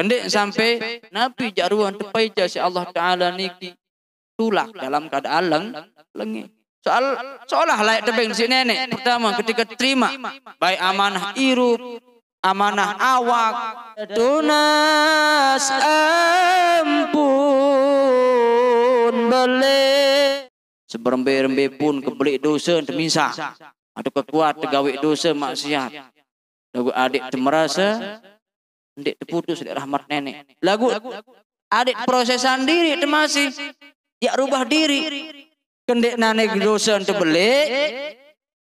Kendek sampai Nabi jaruan tepai jasa Allah Ta'ala niki tulak dalam keadaan leng, lengi. Soal seolah layak tebing si nenek pertama ketika terima baik amanah irup amanah awak tunas ampun beli seberembe-rembe pun kebeli dosa temisa ada kekuat tegawe dosa maksiat lagu adik temerasa Ndik diputus di rahmat nenek. Lagu adik prosesan diri itu masih ya rubah diri. Kendek nane dosa untuk beli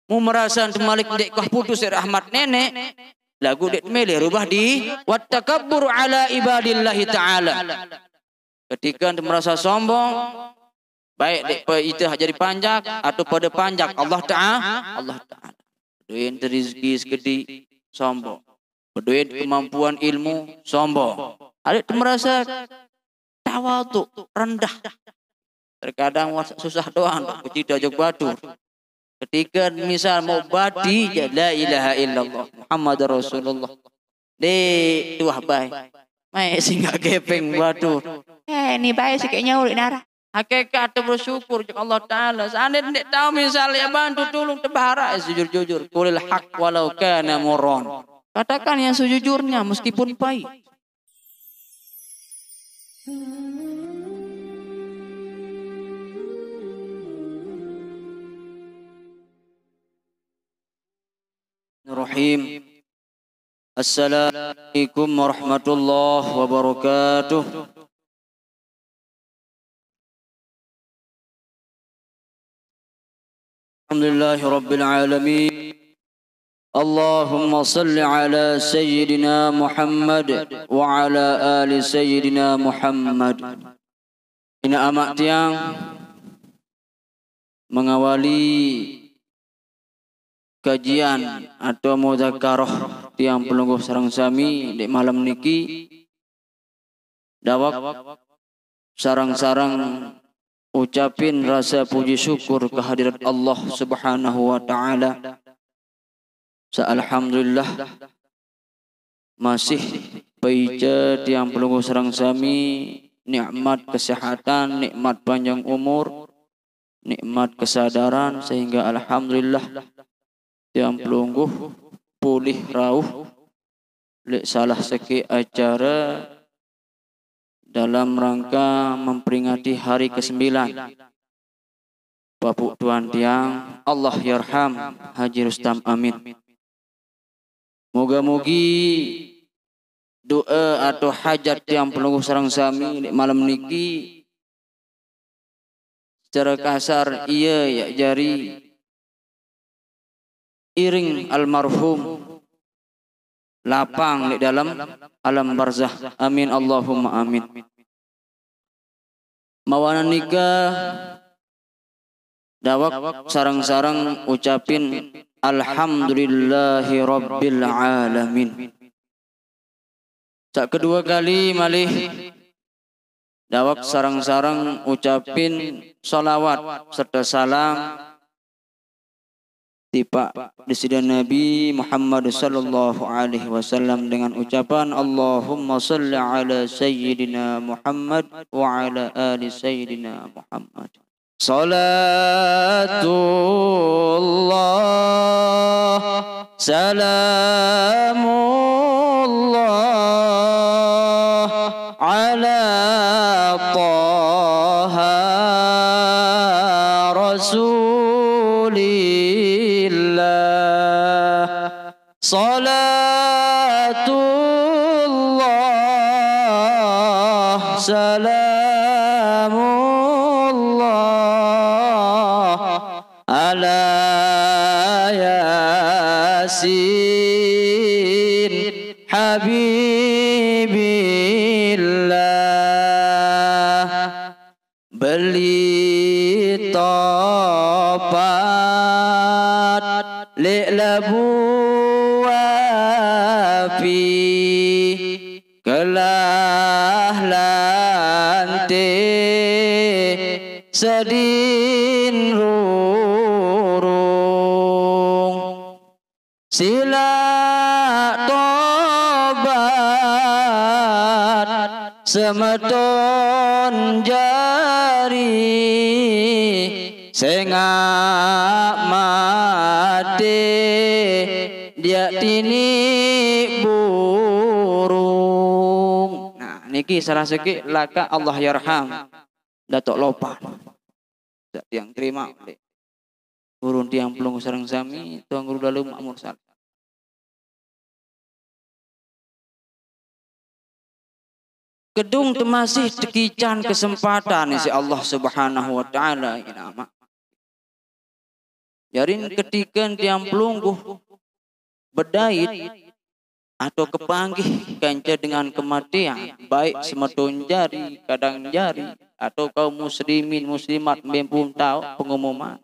Mu merasa untuk malik dek kah putus di rahmat nenek. Lagu dek mele rubah di wattakabbur ala ibadillahi ta'ala. Ketika merasa sombong, baik dek itu jadi panjang atau pada panjang Allah Ta'ala. Allah Ta'ala. Doain rezeki segede sombong. Berduit kemampuan ilmu sombong. Ada merasa tawatu rendah. Terkadang susah doang Pak Puji batu Badur. Ketika misal mau badi ya la ilaha illallah Muhammad Rasulullah. Di tuah baik. Mai singa keping batu Eh ini baik sih kayaknya ulik narah. Hakikat tu bersyukur jika ya Allah Ta'ala. Seandainya tidak tahu misalnya bantu tolong terbahara. Sejujur-jujur. Kulil hak walau kena muron. Katakan yang sejujurnya meskipun pahit. Rahim. Assalamualaikum warahmatullahi wabarakatuh. Alhamdulillahirabbil alamin. اللهم صل على سيدنا محمد وعلى آل سيدنا محمد Ina amak tiang mengawali kajian atau muzakarah tiang pelungguh sarang sami di malam niki dawak sarang-sarang ucapin rasa puji syukur kehadirat Allah Subhanahu wa taala Alhamdulillah masih baija yang pelunggu serang sami nikmat kesehatan, nikmat panjang umur, nikmat kesadaran sehingga alhamdulillah yang pelunggu pulih rauh lek salah seki acara dalam rangka memperingati hari ke-9 Bapak Tuan Tiang Allah Yarham Haji Rustam Amin Moga-mogi doa atau hajat yang perlu sarang sami malam niki secara kasar iya ya jari iring almarhum lapang di dalam alam barzah amin Allahumma amin mawana nikah dawak sarang-sarang ucapin Alhamdulillahi Rabbil Alamin Sak kedua kali malih Dawak sarang-sarang ucapin salawat serta salam pak disedian Nabi Muhammad sallallahu alaihi wasallam dengan ucapan Allahumma salli ala sayyidina Muhammad wa ala ali sayyidina Muhammad salatu سلام semeton jari sing mati dia tini burung nah niki salah seki laka Allah yarham datuk lupa yang terima burung tiang pelung sarang sami tuang guru dalu makmur salam Gedung itu masih tekican kesempatan si Allah Subhanahu wa taala inama. Ya Jarin ketika tiang pelungguh bedait atau kepanggih kanca dengan kematian baik semetun jari kadang jari atau kaum muslimin muslimat mempun tahu pengumuman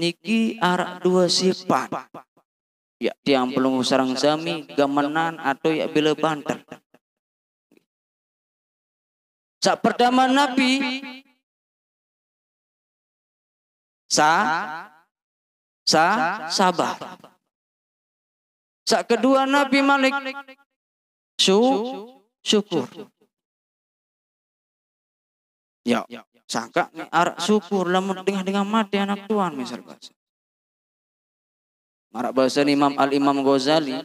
niki arak dua sifat ya tiang pelunggu sarang sami gamenan ya atau ya bila banter Sak pertama Nabi sa sa Sabah. Sak kedua Nabi Malik su syukur. Ya, sangka arak syukur Namun dengan dengan mati anak tuan misal bahasa. Marak bahasa Imam Al Imam Ghazali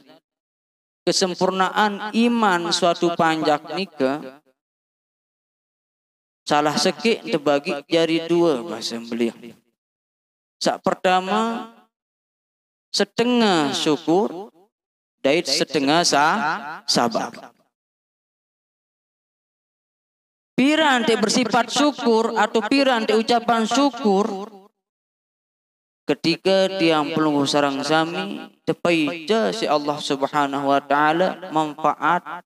kesempurnaan iman suatu panjang nikah Salah seki terbagi jari dua bahasa beliau. Sak pertama setengah syukur, dait setengah sa sabar. Piran te bersifat syukur atau piran te ucapan syukur ketika dia pelunggu sarang sami tepai si Allah Subhanahu wa taala manfaat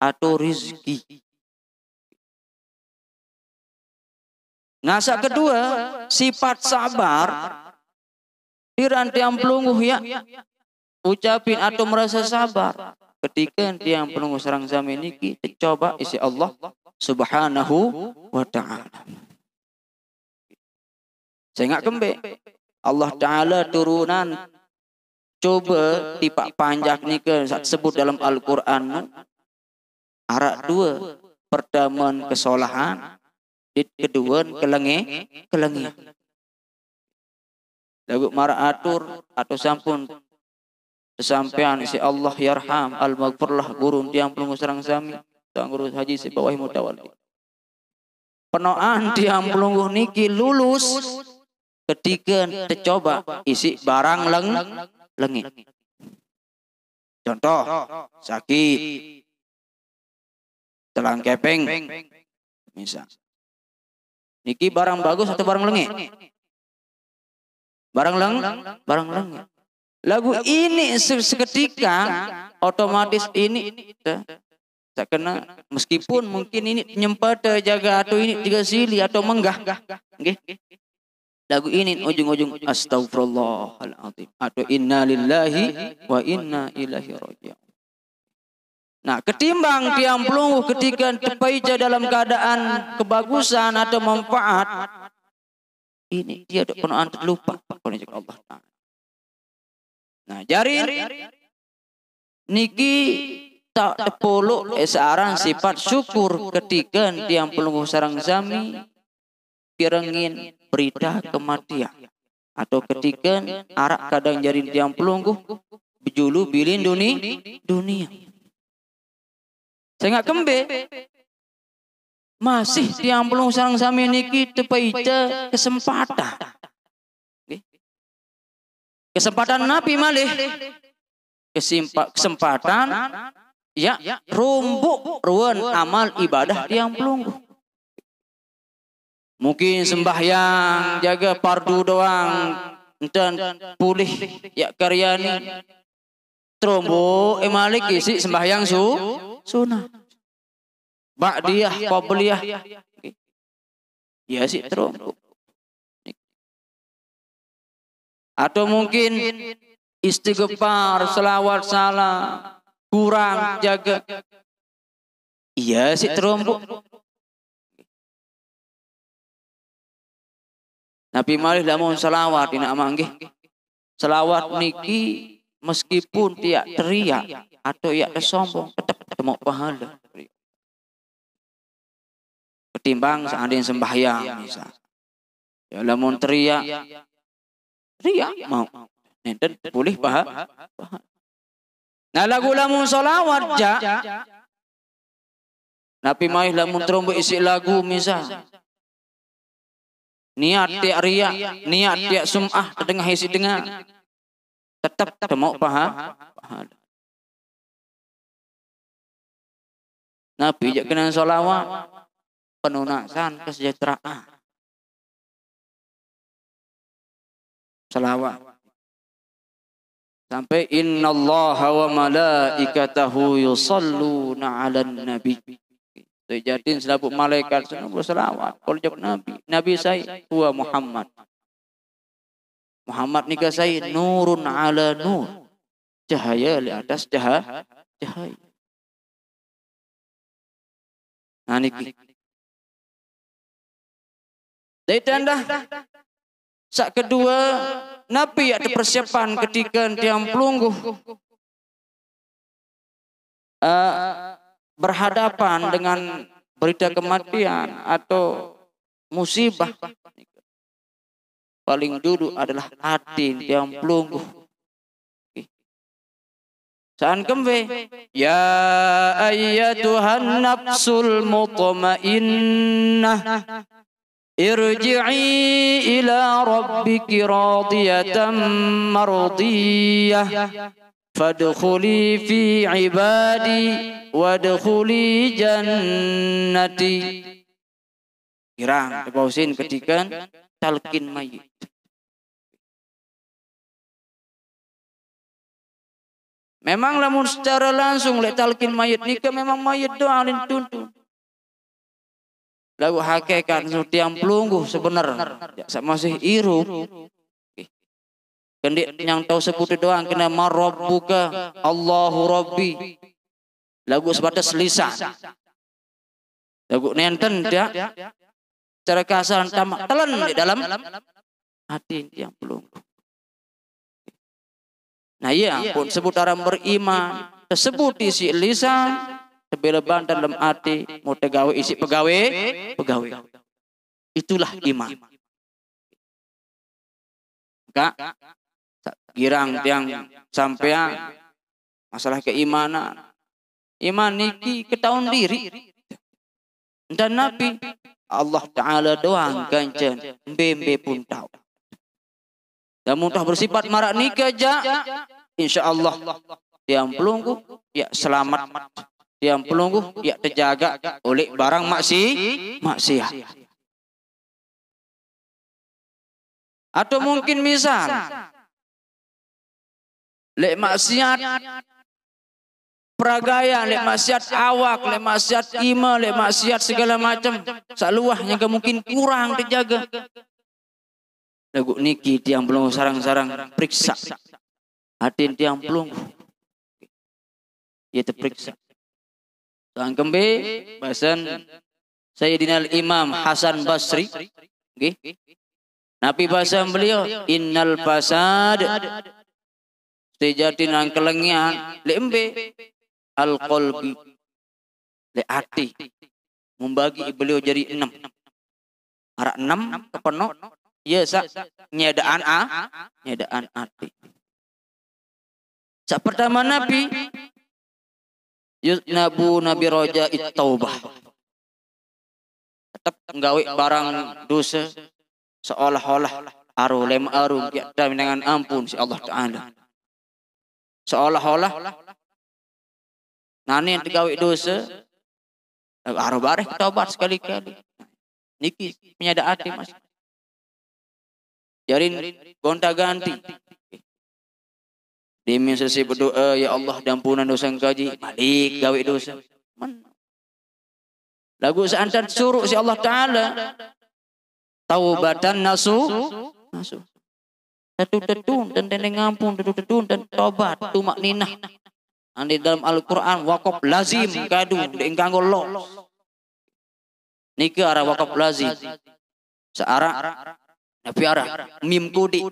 atau rizki Ngasa kedua, sifat sabar di tiang pelunguh ya. Ucapin atau merasa sabar. Ketika tiang pelunguh serang zaman ini, kita coba isi Allah subhanahu wa ta'ala. Saya ingat kembali. Allah Ta'ala turunan coba tipak panjang ni ke saat sebut dalam Al-Quran arak dua pertama kesolahan keduan kelenge kelengi lagu mara atur atau sampun sampean si Allah yarham al maghfirlah gurun tiang pelungus serang sami tanggurus haji si bawah mutawalli penoan tiang pulungguh niki lulus ketika tercoba isi barang leng lengi contoh sakit telang kepeng misal Niki barang bagus atau barang lengi? Barang leng, barang lengi. Ya. Lagu ini seketika otomatis ini tak kena meskipun mungkin ini nyempat eh, jaga atau ini tiga sili atau menggah. Nggih. Lagu ini ujung-ujung astagfirullahalazim atau Innalillahi wa inna ilaihi raji'un. Nah, ketimbang nah, tiang pelunggu ketika tepaija dalam keadaan kebagusan atau manfaat, ini dia dok penuhan terlupa Nah, jari niki tak tepuluk esaran sifat syukur ketika tiang pelunggu sarang zami pirengin berita kematian atau ketika arak kadang jari tiang pelunggu bejulu bilin dunia dunia. Sehingga kembe masih diamplung sarang sami kita tepaita kesempatan. Kesempatan Nabi malih kesimpa, ya kesempatan ya rumbuk ruan amal ibadah diamplung. Mungkin sembahyang jaga pardu doang dan pulih ya karyani. Trombo emalik isi sembahyang su sunnah. Ba'diyah, qabliyah. Ya sih ya terus. Atau mungkin istighfar, selawat salam, kurang jaga. Iya sih ya terumbu. Nabi Malik mohon selawat ini manggih. Selawat niki meskipun tiak teriak atau ya sombong. tetap mau pahala ketimbang seandainya sembahyang bisa ya mau teriak teriak mau nenten boleh pahala nah lagu lamu salawat ja Nabi Maih lamu terumbu isi lagu misal niat tiak riak niat tiak sumah tengah isi tengah tetap temu pahala Nabi jak kena solawat penunasan kesejahteraan. Selawat. Sampai inna Allah wa malaikatahu yusalluna ala nabi. Jadi selaput malaikat semua berselawat. Kalau jawab Nabi, Nabi saya huwa Muhammad. Muhammad nikah saya nurun ala nur. Cahaya di atas cahaya. cahaya. Naniki. Dari tanda. Saat kedua Nabi ada persiapan ketika dia pelunggu uh, eh, berhadapan dengan berita kematian atau musibah paling dulu adalah hati yang pelunggu Saan kembe? Ya ayyatuhan nafsul mutmainnah. Irji'i ila rabbiki radiyatan mardiyah. Fadkhuli fi ibadi wadkhuli jannati. Kirang, Pak Husin ketika talqin mayit. Memang lamun secara langsung lek talqin mayit nikah memang mayit doa alin tuntun. Lagu hakikat yang pelunggu sebenarnya Ya, masih iru. Kendi yang tahu sebut doang kena marobuka Allahu Rabbi. Lagu sebatas lisan. Lagu nenten dia. Ya. Cara kasar tamak telan di dalam hati yang pelunggu. Nah ya iya pun sebut orang beriman tersebut isi lisan sebeleban dalam hati mau tegawe isi pegawai pegawai itulah iman enggak girang tiang sampean masalah keimanan iman niki ketahuan diri dan nabi Allah taala doang ganjen bembe pun tahu dan muntah bersifat marak nikah ja. Insya Allah. yang pelunggu. Ya, ya selamat. yang pelunggu. Ya, ya terjaga oleh barang maksi. Maksiat. Atau mungkin misal. Lek maksiat peragaya, lek maksiat awak, lek maksiat ima, lek maksiat segala macam. Saluah yang mungkin kurang terjaga. Lagu niki tiang belum sarang-sarang periksa. hati tiang belum. Ia terperiksa. Tuan kembe bahasan dinal Imam Hasan Basri. Nabi bahasan beliau innal fasad nang kelengian lembe al qalbi le hati membagi beliau jadi enam arah enam kepenuh Iya sak nyedaan a, nyedaan ati. Sak pertama Nabi Nabu Nabi Roja itaubah. Tetap nggawe barang dosa seolah-olah aru lem aru dengan ampun si Allah Taala. Seolah-olah nani yang digawe dosa aru bareh taubat sekali-kali. Niki menyadari mas. Jarin gonta-ganti. Di sesi berdoa, ya Allah dampunan dosa kaji, balik gawe dosa. Lagu seantar suruh si Allah Ta'ala. Taubatan nasu. Nasu. tetu tetu dan tende ngampun, tetu tetu dan tobat, tumak ninah. Andi dalam Al-Quran, wakop lazim kadu, diingkanggo lo. Nikah arah wakop lazim. Searah Nabiara mim kudi.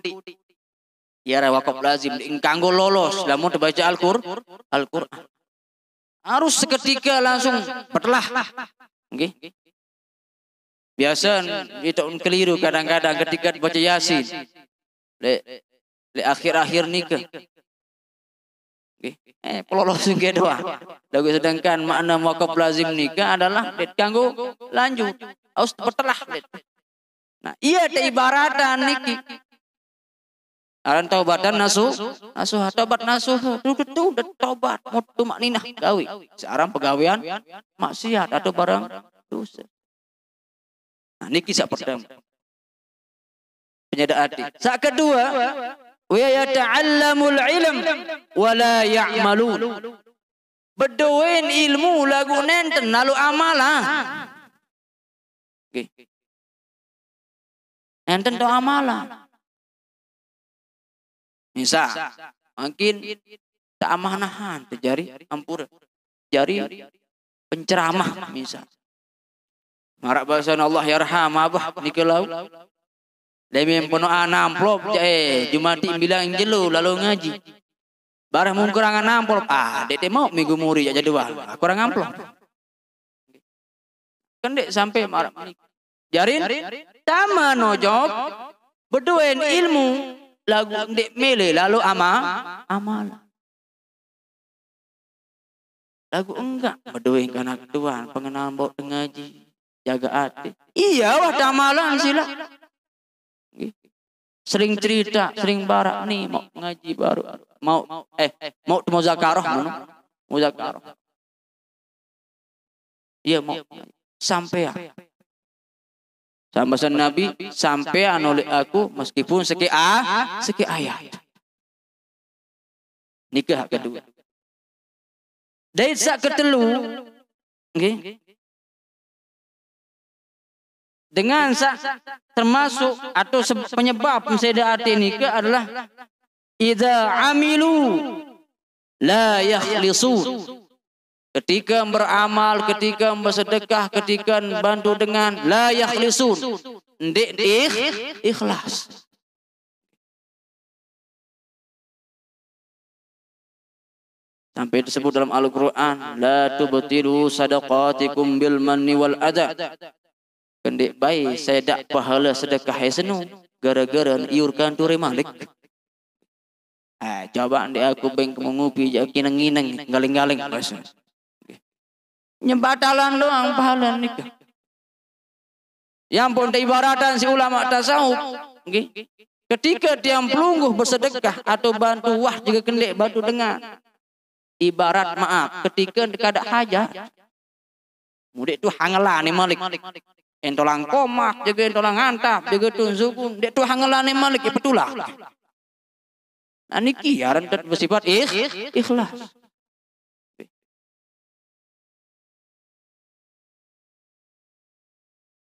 Ya wakaf lazim ingkanggo lolos lamun dibaca al qur Al-Qur'an. Harus seketika langsung bertelah. Okay. Biasa itu keliru kadang-kadang ketika baca Yasin. Le le akhir-akhir nikah. Okay. Eh, pelolos sungai doa. Lagu sedangkan makna wakop lazim nikah adalah dit kanggo lanjut. Harus bertelah. Nah, iya teh iya, ibaratan niki. Aran taubatan nasu, nasu ah, tobat nasu, tuh tuh udah taubat, mau tuh mak ninah gawi. Sekarang masih maksiat atau ah, barang dosa. Nah, niki sak pertama. Penyedap hati. Saat kedua, wa ta'allamul ilm wa la ya'malun. Bedoin ilmu lagu nenten lalu amala. Okay. Enten doa malam. bisa mungkin tak amanahan jari ampura. Jari penceramah bisa. Marak bahasa Allah ya yarham abah nikelau. Demi penuh amplop eh Jumati bilang jelu lalu ngaji. Barang mung kurangan amplop ah dete mau minggu muri jadi dua ah, kurang amplop. Kan dek sampai marak jarin pertama no job berduen ilmu lagu ndek mele lalu ama amal. Lagu enggak berduen karena Tuhan pengenalan bau ngaji jaga hati. Iya wah tamalan sila. Sering cerita, sering barak nih mau ngaji baru. Mau eh mau mau zakaroh Mau zakaroh Iya mau sampai ya. Sama pesan Nabi, sampean oleh aku meskipun seki ah, seki ayat. Nikah kedua. Dari sak ketelu, okay. dengan sak termasuk atau penyebab saya hati nikah adalah idza amilu la yakhlisu Ketika beramal, ketika bersedekah, ketika bantu dengan la yakhlisun. Ndik ikh, ikhlas. Sampai disebut dalam Al-Quran, La tubtilu sadaqatikum bil manni wal adha. Kendik baik, saya dak pahala sedekah senu. Gara-gara iurkan turi malik. Eh coba ndek aku beng mengupi ya, jaki ngineng, Galing. Nyembah lo ang pahala nikah. Yang pun ibaratan si ulama tasawuf. Ketika dia pelungguh bersedekah atau bantu wah jika kendek bantu dengar. Ibarat maaf ketika kada hajat. Mudik tu hangelah ni malik. Entolang komak, juga entolang hantap, juga tun sukun. Dek tu hangelah ni malik, ya petulah. Nah, niki kiaran bersifat ikhlas.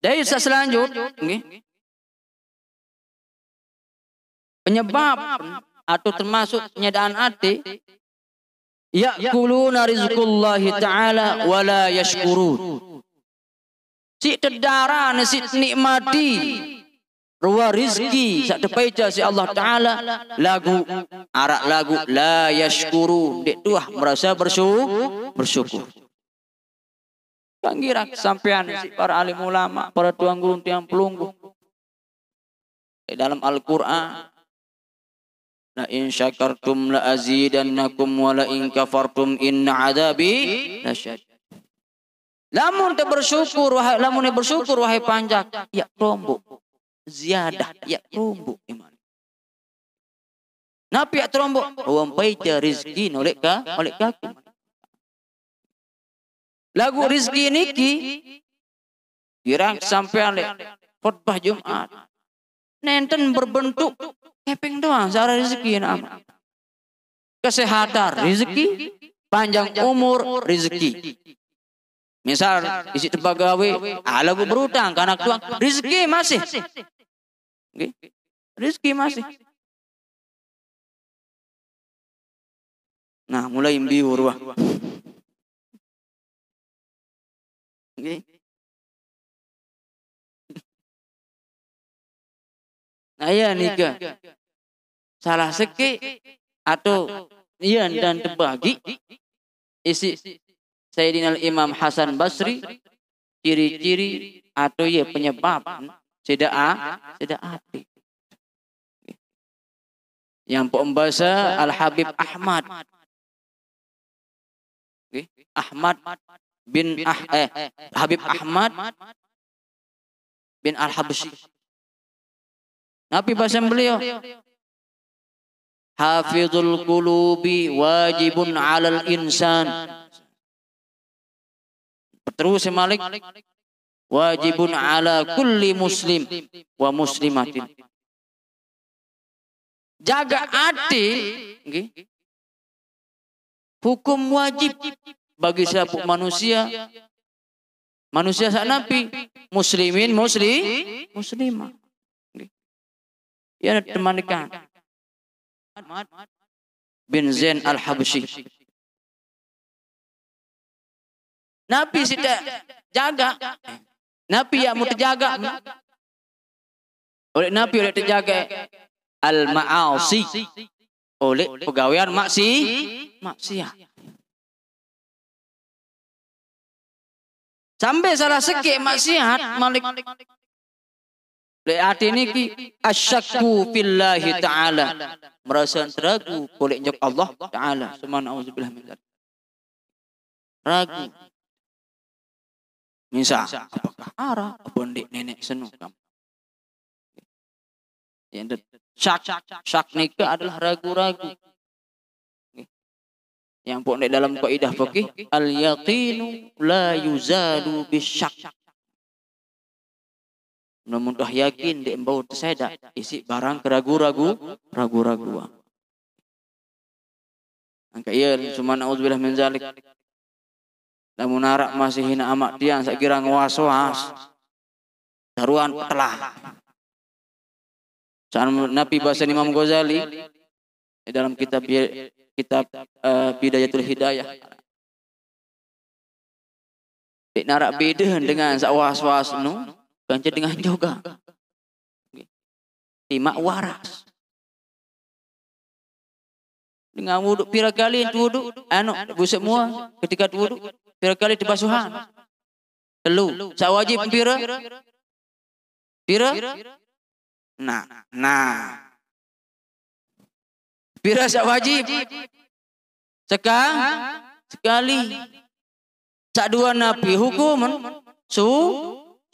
Dari saya selanjut, okay. penyebab atau termasuk penyedaan hati ya'kuluna rizqullahi ta'ala wa la yashkurun. Si tedara si nikmati Ruah rizki sak tepaita si Allah Ta'ala lagu arak lagu la yashkuru dek tuah merasa bersyukur bersyukur Panggirak sampean si para alim ulama, para tuan guru tiang pelunggu. Di dalam Al-Qur'an La in syakartum la azidannakum wa la in kafartum inna adabi lasyadid. Lamun te bersyukur wahai lamun te bersyukur wahai panjak ya rombok ziyadah ya rombok iman. Napa ya rombok? Ruang paita rezeki oleh ka oleh kaku. Lagu Rizki niki kirang sampean lek khotbah Jumat. Nenten berbentuk keping doang secara rezeki nama. Kesehatan rezeki, panjang umur rezeki. Misal isi pegawai, ala ah, lagu berutang karena tuan rezeki masih. Okay. Rezeki masih. Nah, mulai imbi urwah. Okay. Nah, iya nikah. Iya Salah seki atau iya, iya dan iya terbagi isi Sayyidina Imam Hasan Basri ciri-ciri atau ya penyebab tidak a tidak api. Yang pembahasa Al Habib Ahmad. Ahmad bin ah, eh, Habib Ahmad bin Al Habsyi. Nabi bahasan beliau Hafizul qulubi wajibun alal insan. Terus Malik wajibun ala kulli muslim wa muslimatin. Jaga hati, hukum wajib bagi setiap manusia manusia saat Nabi muslimin muslim muslimah ya temanikan bin Zain al-Habsyi Nabi sudah jaga Nabi yang mau terjaga oleh Nabi oleh terjaga al-ma'asi oleh pegawaian maksi maksiat Sampai salah sekik maksiat Malik Lek ati niki asyakku billahi taala. Merasa ragu boleh nyok Allah taala. Suman auzubillah min Ragu. Misal, apakah arah bondik nenek senu kamu? Yang syak syak nikah adalah ragu-ragu. Yang pokok dalam kaidah fikih al yaqinu la yuzadu bisyak. Namun dah yakin di embau terseda isi barang keragu-ragu ragu ragu Angka iya cuma naudzubillah min zalik. Namun arak masih hina amak dia saya kira nguasoas. Daruan telah. Saat Nabi bahasa Imam Ghazali dalam kitab kitab uh, Bidayatul Hidayah. narak beda dengan sawas was nu, kanca dengan juga. Timak waras. Dengan wuduk pira kali wuduk, anu, anu busuk semua ketika wuduk pira kali dibasuhan. Telu, sak wajib pira? Pira? Nah, nah. Firasa wajib. seka sekali. sak dua nabi hukum su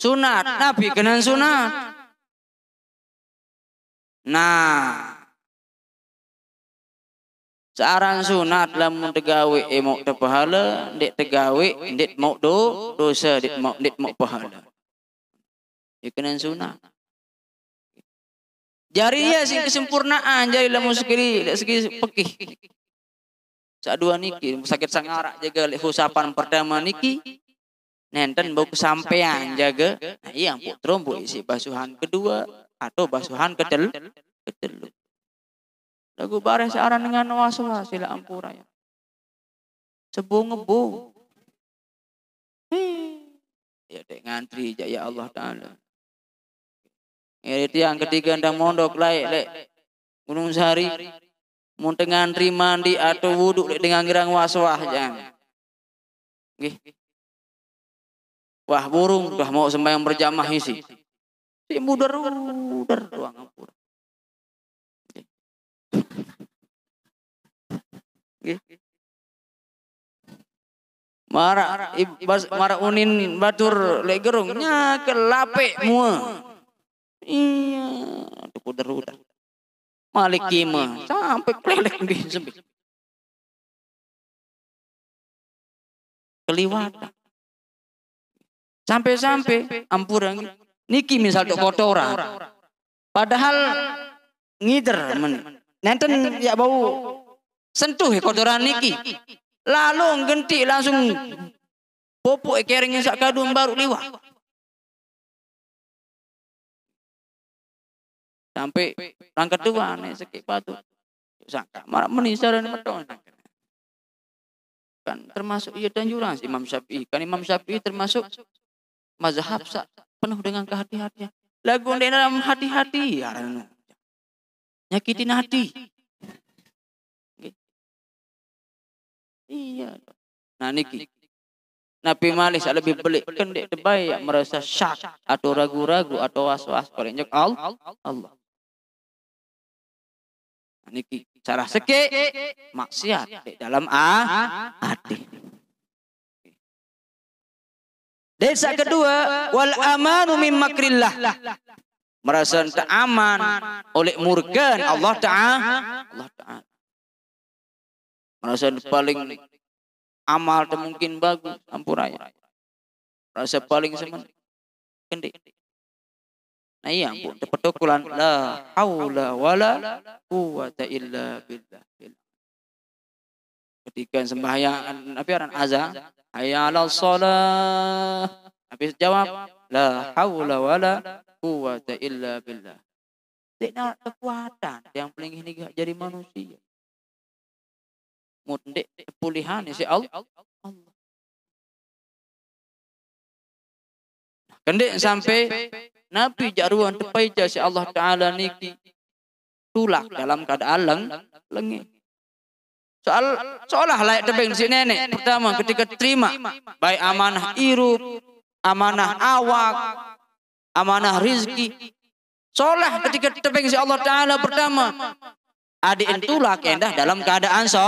sunat. Nabi kenan sunat. Nah, searan sunat lamun tegawi emok eh, te pahala, dek tegawe dek mau do dosa dek mau dek mau pahala. Ya, kenan sunat. Jariah ya sing ya, kesempurnaan jari lamun sekiri segi pekih. Sadua niki sakit sangarak jaga lek husapan pertama niki nenten bau kesampean jaga. Nah, iya ampuk iya, trombo isi basuhan kedua atau basuhan ketel kedel. Lagu bareng searan dengan waswa sila ampura ya. ya. Sebu ngebu. Ya dek ngantri ya Allah taala. Ya, itu yang ketiga ndang mondok lae ya, lek Gunung Sari mun ngantri mandi atau wudhu dengan girang waswah jang. Nggih. Wah burung dah mau sembahyang berjamaah isi. Si mudar mudar doang ampun. Mara ibas mara unin batur lek gerung nya kelape mua. Iya, kuder udah. Maliki mah sampai pelek di sembik. Keliwat, Sampai-sampai ampuran niki misal tok kotoran. Padahal ngider men. Nenten ya bau sentuh ya kotoran niki. Lalu genti langsung popok e kering sak kadung baru liwat. sampai orang kedua nih sekik batu sangka marah menisar dan meton kan termasuk iya dan jurang Imam Syafi'i kan Imam Syafi'i termasuk mazhab sah penuh dengan kehati-hatian lagu dalam hati-hati nyakiti ya. nyakitin hati Iya. Nah niki. Nabi Malik sah lebih pelik kan dek ya, merasa syak atau ragu-ragu atau was-was paling Allah. Allah niki cara seke maksiat di dalam a ah, hati desa kedua wal amanu min makrillah merasa tak aman oleh murkan Allah taala Allah taala merasa paling amal mungkin bagus ampuraya merasa paling semen kendi Nah iya bu, nah, iya, pertukulan la haula wala quwata illa billah. Ketika sembahyang Nabi aran ya, ya, azan, hayya 'alal shalah. Nabi jawab, la haula wala quwata illa billah. Tidak kekuatan yang paling ini gak jadi manusia. Mundek pulihan ya si Allah. Allah. Kan, Kendek kan, sampai Nabi jaruan tepai jasa Allah Ta'ala niki tulak dalam keadaan leng, lengi. Soal seolah layak tebing si nenek pertama ketika terima baik amanah iru, amanah awak, amanah rizki. Seolah ketika tebing si Allah Ta'ala pertama adik tulak endah dalam keadaan so,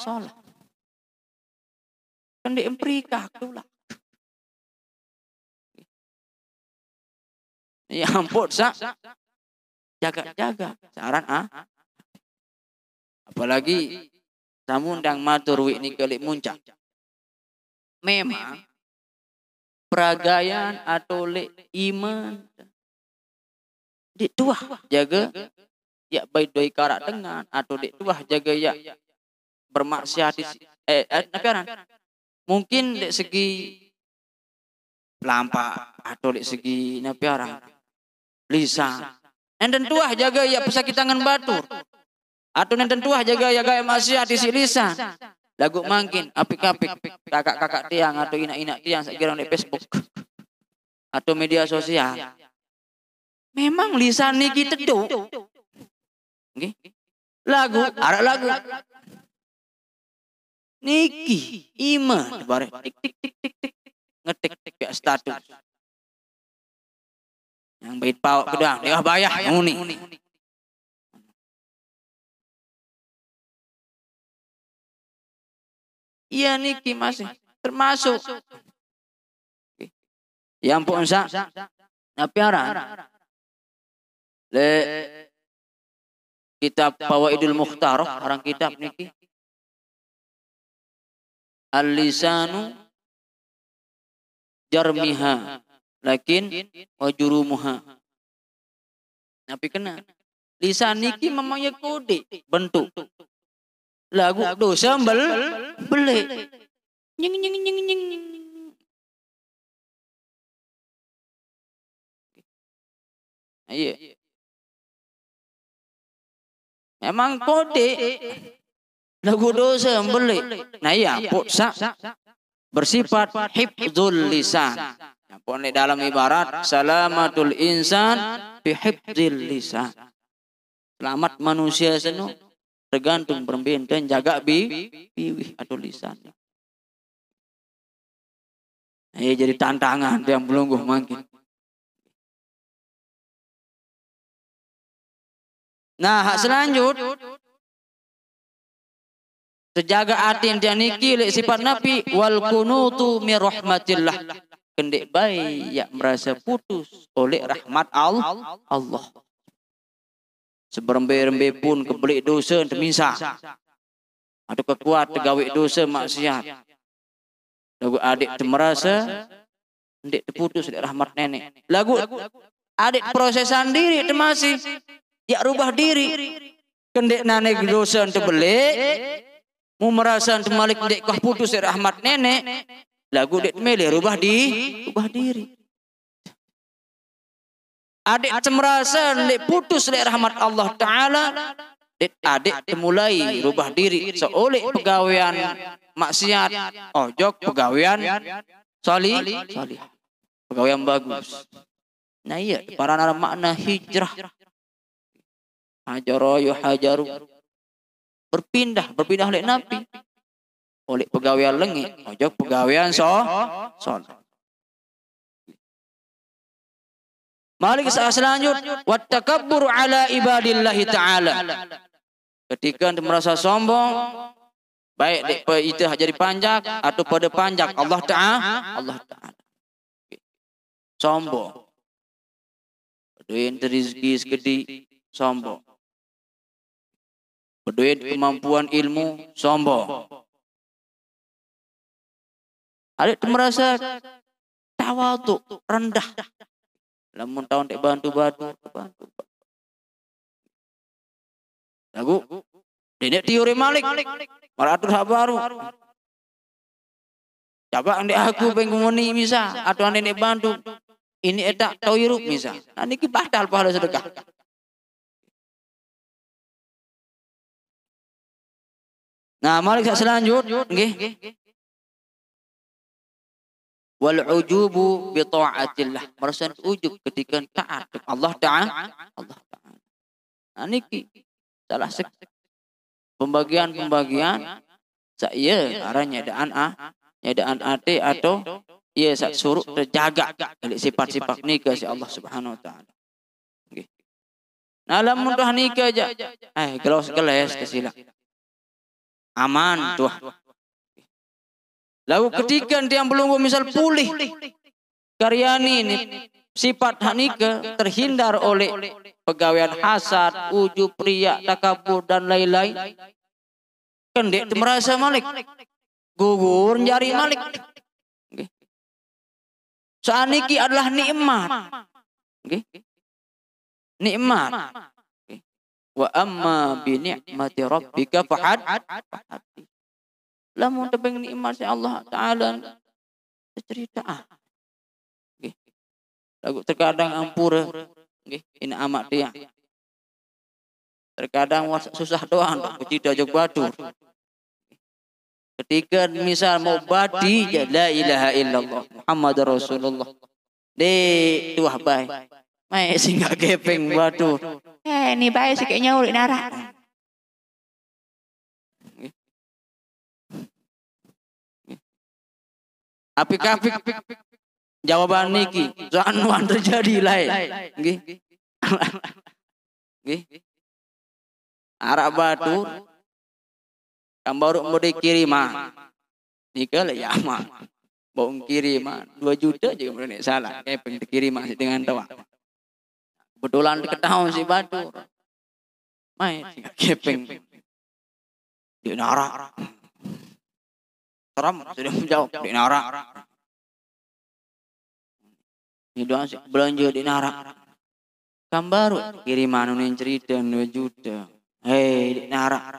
solah. Kan diemprikah tulak. Ya ampun, sa. Jaga-jaga. Saran ah. Apalagi samundang matur wikni ni kelik muncak. Memang peragayan atau lek iman di tuah jaga ya baik doi karak tengah, atau di tuah jaga ya bermaksiat eh, eh tapi orang mungkin dari segi lampa atau dari segi orang Lisa, Enten tuah jaga ya tangan batur. Atau nenden tuah jaga ya gaya masih hati si Lisa. Lagu mangkin apik-apik kakak-kakak tiang atau inak-inak tiang saya kira di Facebook atau media sosial. Memang Lisa niki teduh. Lagu, arek lagu. Niki iman bare tik tik tik tik tik ngetik status yang bait pau kedang, dia ya, bayah nguni. Iya niki masih termasuk. Yang pun sa tapi ya Le kitab idul Mukhtar orang kitab niki. Al-lisanu jarmiha lakin wajurumuha tapi kena lisan niki memangnya kode bentuk lagu dosa bel beli nyeng nyeng nyeng nyeng nyeng iya memang kode lagu dosa beli nah iya bersifat dul lisan pun dalam ibarat salamatul insan bihibdil lisan. Selamat manusia senu tergantung perbintang jaga bi piwi atau lisan. Ya jadi tantangan yang belum belungguh mungkin Nah, nah selanjut sejaga yang dia niki sifat nabi wal kunutu mir Kendek baik, yang merasa putus oleh rahmat Allah. Seberembe-rembe pun kebelik dosa terminsa. Ada kekuat tegawik dosa maksiat. Lagu adik temerasa Adik terputus dari rahmat nenek. Lagu adik prosesan diri itu masih ya rubah diri. Kendek nenek dosa untuk belik. Mu merasa untuk malik dek kah putus rahmat nenek. Lagu dek milih ya, rubah di rubah diri. Adik cemerasa lek putus lek rahmat Allah taala. adik temulai rubah diri seoleh pegawaian maksiat jok pegawaian soli soli. pegawaian bagus. Nah iya, para nara makna hijrah. Hajaro yo hajaru. Berpindah, berpindah oleh Nabi oleh pegawai lengi ojo pegawaian so son Malik selanjut wattakabbur ala ibadillahi taala ketika merasa sombong baik di itu jadi panjang atau pada panjang Allah taala Allah taala sombong Berduit rezeki segede sombong Berduit kemampuan ilmu sombong ada merasa tuh rendah. Lamun tahun tak bantu bantu bantu. Lagu nah, ini teori Malik. Maratur habaru. Coba ndek aku pengumuni misa atau ndek bantu. Ini etak toiru misa. Nah kita batal pahala sedekah. Nah, Malik, kita selanjut, wal ujubu bi taatillah merasa ujub ketika taat Allah ta'ala. Allah taala nah, niki salah sek pembagian-pembagian saya arahnya ada an ah nyadaan ate atau iya sak suruh terjaga dari sifat-sifat nikah si Allah Subhanahu wa taala nggih nah lamun nikah aja eh kalau sekelas kesilap aman tuh Lalu ketika dia belum misal pulih, Karyani ini sifat Hanike terhindar oleh pegawaian hasad, ujub, pria, takabur dan lain-lain. kan itu kan merasa malik. Gugur jari malik. Saaniki adalah nikmat. Nikmat. Wa amma bi ni'mati rabbika fahad lamun tepeng nikmat si Allah taala cerita ah nggih lagu terkadang ampura nggih ini amat dia terkadang susah doang tidak jauh batu ketika misal mau badi ya la ilaha illallah Muhammad Rasulullah di tuah bay mai singa gepeng batu eh ni bay sikit nyauri narah apik-apik jawaban niki jangan terjadi lain nggih nggih arak batu yang baru mau dikiriman nikah lah ya mah mau kiriman dua juta juga belum salah kayak pengen kiriman dengan tawa kebetulan diketahui si batu main kepeng di narak Haram sudah menjawab di nara. Ini doa sih belanja di nara. Kambaru kiriman anu cerita dua juta. Hei di nara.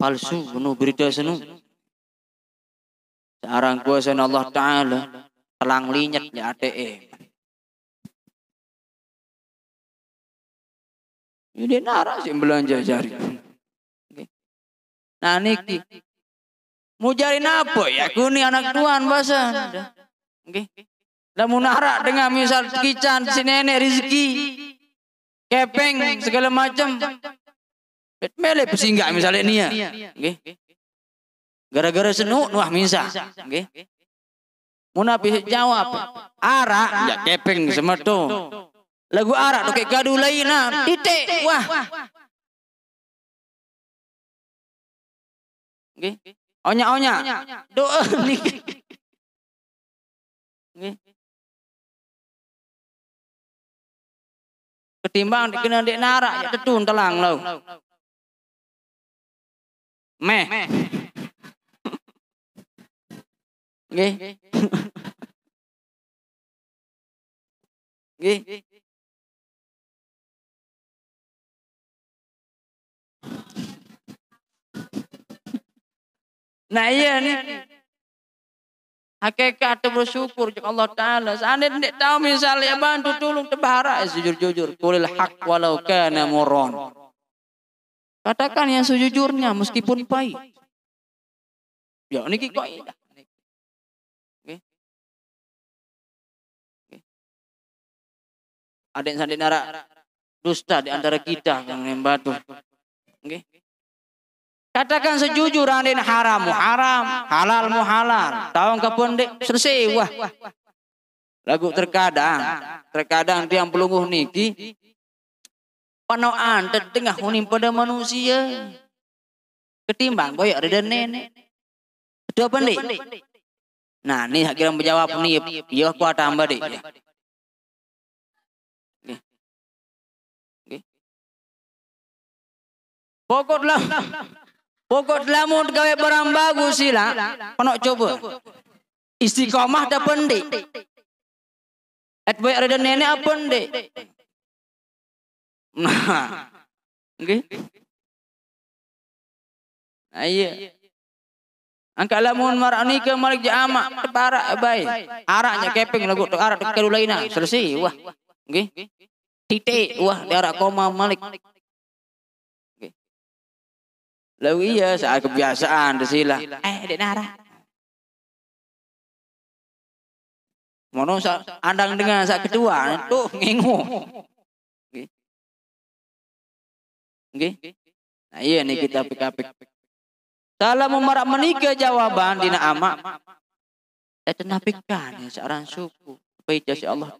Palsu penuh berita senu. Sekarang kuasa Allah Taala telang linyet di ATM. E. Ini nara sih belanja jari. Nah niki Mau cari apa ya? Kuni anak Tuhan bahasa. Oke. Okay. Lamun dengan misal kican si nenek rezeki kepeng segala macam. Mele enggak misalnya ini? ya. ya. Gara-gara senuk nuah misa. Nggih. Munafik jawab, arak ya kepeng semetu. Lagu arak oke gaduh lainlah. Nah, titik. Wah. Oke. Onya onya. Doa ni. Nggih. Ketimbang dikena dek narak ya tetun telang lau. Meh. Nggih. Nggih. Nggih. Nah iya nih. Hakikat bersyukur ke Allah Ta'ala. Seandainya tidak tahu misalnya bantu tolong tebara. Eh, sejujur-jujur. Kulil hak walau kana moron. Katakan yang sejujurnya meskipun pahit. Ya ini kok indah. Ada yang sandi narak dusta di antara kita yang nembatu. Oke. Okay? Katakan sejujur anin haram haram, halal muhalal. halal. Tahun kependek selesai wah. Lagu terkadang, terkadang tiang pelunguh niki penoan tengah huning pada manusia. Ketimbang boy nah, ya, ada nenek. Kedua pendek. Nah, ini akhirnya menjawab nih, ya kuat tambah deh. Pokoklah Pokok lamun gawe barang bagus sila, penok coba. Istiqomah dah pendek. Et ada nenek apa pendek. Nah, oke. Nah, iya. Angkat lamun ni ke malik jama para baik. Araknya keping lagu arak kelulaina selesai wah. Oke. Titik wah di koma malik. Lah iya, iya saat kebiasaan desilah. Eh, di narah. Mono sa andang dengan sa kedua tuh ngingu. oke Nah iya nih iya kita pikapik. Salah memarak menikah jawaban dina amak. Eh tenapikan ya seorang suku. baiknya si Allah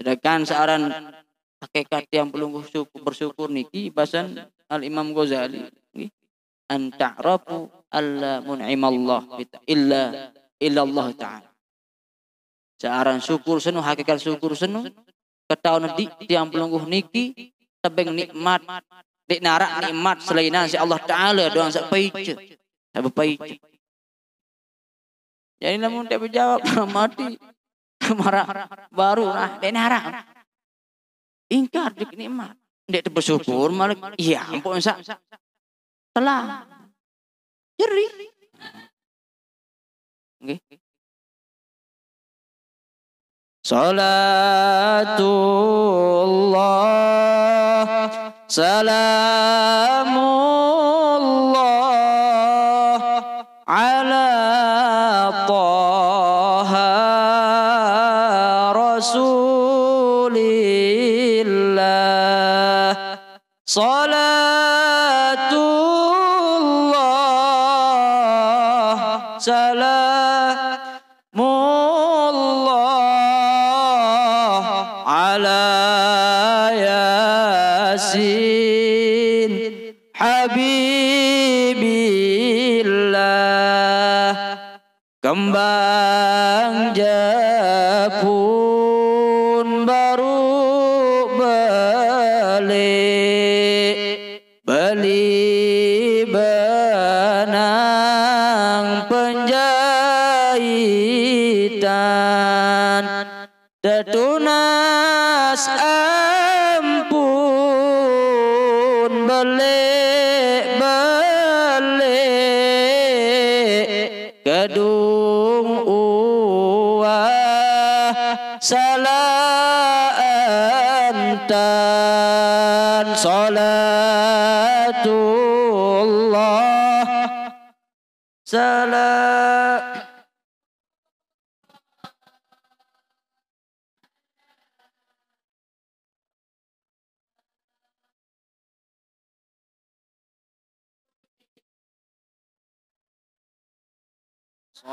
Sedangkan seorang hakikat yang belum bersyukur, bersyukur niki basan Al Imam Ghazali nggih an ta'rafu alla mun'imallah illa Allah ta'ala Searan syukur senuh hakikat syukur senuh ketahuan di tiang pelungguh niki tebeng nikmat di narak nikmat selain si Allah Ta'ala doang sak peice sak peice jadi namun tak berjawab mati marah baru nah di narak ingkar di nikmat Ndek bersyukur malah iya ampun sak. Telah. Jeri. Nggih. Salatullah salamu ياسين حبيب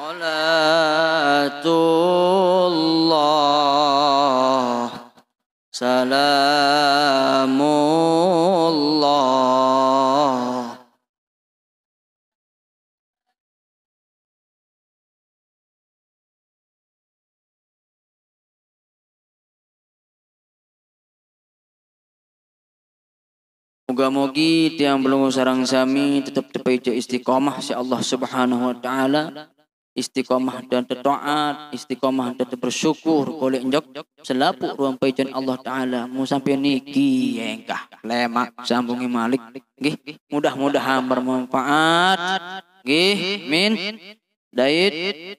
Salatullah Salamullah Moga-mogi tiang belum sarang sami tetap terpeja istiqomah si Allah Subhanahu wa taala istiqomah dan taat, istiqomah dan bersyukur kole njok selapuk ruang pajan Allah taala mu sampai niki engkah lemak sambungi Malik nggih mudah-mudahan bermanfaat nggih min dait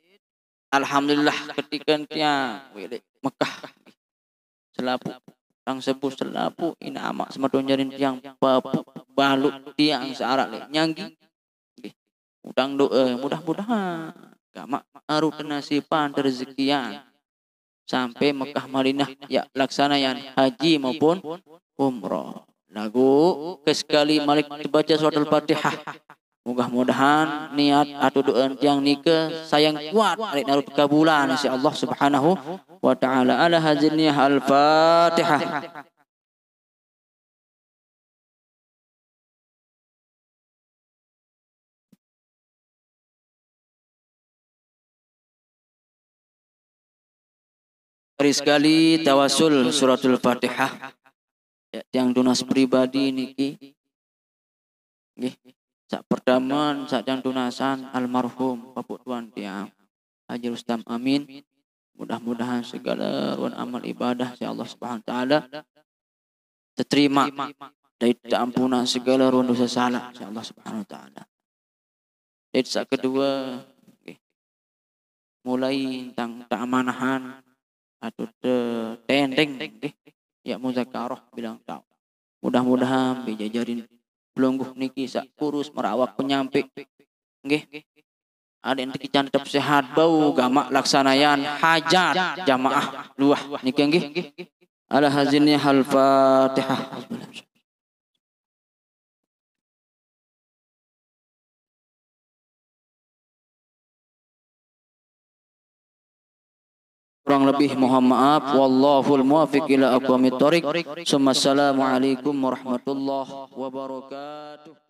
alhamdulillah ketika tiang Mekah selapuk Kang sepuh selapu ina amak semadon jarin tiang babu baluk tiang searak le nyanggi. Udang doa mudah-mudahan Gak ma'aru nasiban rezekian. Sampai Mekah Madinah ya laksanayan haji maupun umroh. Lagu kesekali Malik baca surat al-Fatihah. Mudah-mudahan niat atau doa yang nike sayang kuat Malik naruh kabulan Allah subhanahu wa taala ala hazinnya al-Fatihah. Sekali sekali tawasul suratul Fatihah. Ya, yang tunas pribadi niki. Nih, Sak perdaman, sak yang tunasan almarhum Bapak Tuan tiang. Haji Rustam Amin. Mudah-mudahan segala ruang amal ibadah ya Allah Subhanahu wa taala diterima dari ampunan segala ruang dosa salah ya Allah Subhanahu wa taala. Dan kedua mulai tentang keamanahan atau eh, tendeng nggih ya muzakarah bilang tahu mudah-mudahan bijajarin belungguh niki sak kurus merawak penyampe nggih ada yang kita tetap sehat bau gamak laksanayan hajat jamaah luah niki nggih ala hazinnya hal fatihah Kurang lebih mohon maaf. Wallahul muwafiq ila aqwamit thoriq. Assalamualaikum warahmatullahi wabarakatuh.